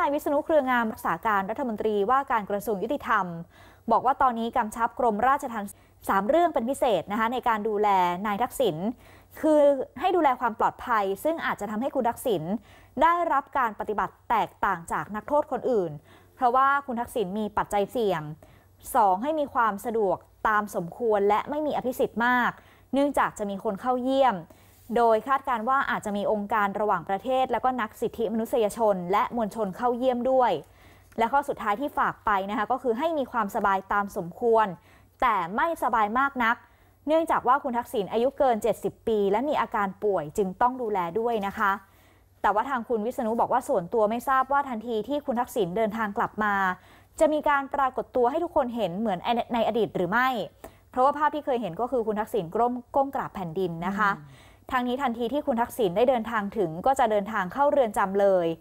นายวิษณุเครืองามรักษาการรัฐมนตรีว่าการกระทรวงยุติธรรม บอกว่าตอนนี้กำชับกรมราชทัณฑ์สามเรื่องเป็นพิเศษนะคะในการดูแลนายทักษิณคือให้ดูแลความปลอดภัย ซึ่งอาจจะทำให้คุณทักษิณได้รับการปฏิบัติแตกต่างจากนักโทษคนอื่น เพราะว่าคุณทักษิณมีปัจจัยเสี่ยง 2. ให้มีความสะดวกตามสมควรและไม่มีอภิสิทธิ์มาก เนื่องจากจะมีคนเข้าเยี่ยมโดยคาดการว่าอาจจะมีองค์การระหว่างประเทศ และก็นักสิทธิมนุษยชน และมวลชนเข้าเยี่ยมด้วย และข้อสุดท้ายที่ฝากไปนะคะ ก็คือให้มีความสบายตามสมควร แต่ไม่สบายมากนัก เนื่องจากว่าคุณทักษิณอายุเกิน 70 ปี และมีอาการป่วยจึงต้องดูแลด้วยนะคะ แต่ว่าทางคุณวิษณุบอกว่าส่วนตัวไม่ทราบว่าทันทีที่คุณทักษิณเดินทางกลับมา จะมีการปรากฏตัวให้ทุกคนเห็นเหมือนในอดีต หรือไม่ เพราะว่าภาพที่เคยเห็นก็คือคุณทักษิณก้มก้มกราบแผ่นดินนะคะทางนี้ทันทีที่คุณทักษิณได้เดินทางถึงก็จะเดินทางเข้าเรือนจำเลย